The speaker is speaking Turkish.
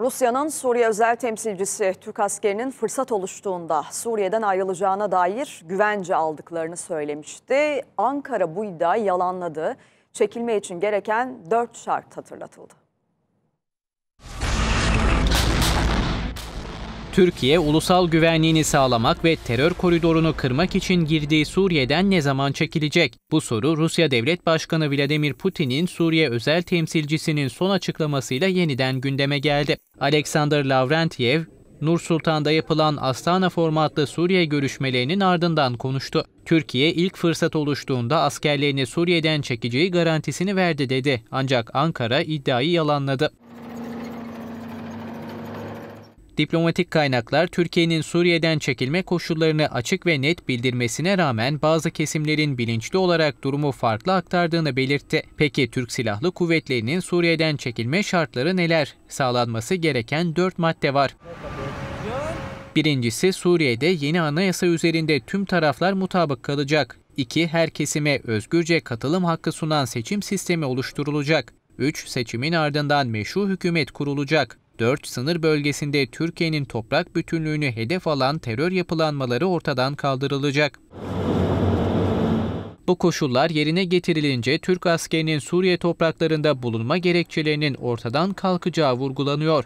Rusya'nın Suriye özel temsilcisi Türk askerinin fırsat oluştuğunda Suriye'den ayrılacağına dair güvence aldıklarını söylemişti. Ankara bu iddiayı yalanladı. Çekilme için gereken dört şart hatırlatıldı. Türkiye ulusal güvenliğini sağlamak ve terör koridorunu kırmak için girdiği Suriye'den ne zaman çekilecek? Bu soru Rusya Devlet Başkanı Vladimir Putin'in Suriye özel temsilcisinin son açıklamasıyla yeniden gündeme geldi. Alexander Lavrentiev, Nur Sultan'da yapılan Astana formatlı Suriye görüşmelerinin ardından konuştu. Türkiye ilk fırsat oluştuğunda askerlerini Suriye'den çekeceği garantisini verdi dedi. Ancak Ankara iddiayı yalanladı. Diplomatik kaynaklar Türkiye'nin Suriye'den çekilme koşullarını açık ve net bildirmesine rağmen bazı kesimlerin bilinçli olarak durumu farklı aktardığını belirtti. Peki Türk Silahlı Kuvvetleri'nin Suriye'den çekilme şartları neler? Sağlanması gereken dört madde var. Birincisi Suriye'de yeni anayasa üzerinde tüm taraflar mutabık kalacak. 2. Her kesime özgürce katılım hakkı sunan seçim sistemi oluşturulacak. 3. Seçimin ardından meşru hükümet kurulacak. 4. Sınır bölgesinde Türkiye'nin toprak bütünlüğünü hedef alan terör yapılanmaları ortadan kaldırılacak. Bu koşullar yerine getirilince Türk askerinin Suriye topraklarında bulunma gerekçelerinin ortadan kalkacağı vurgulanıyor.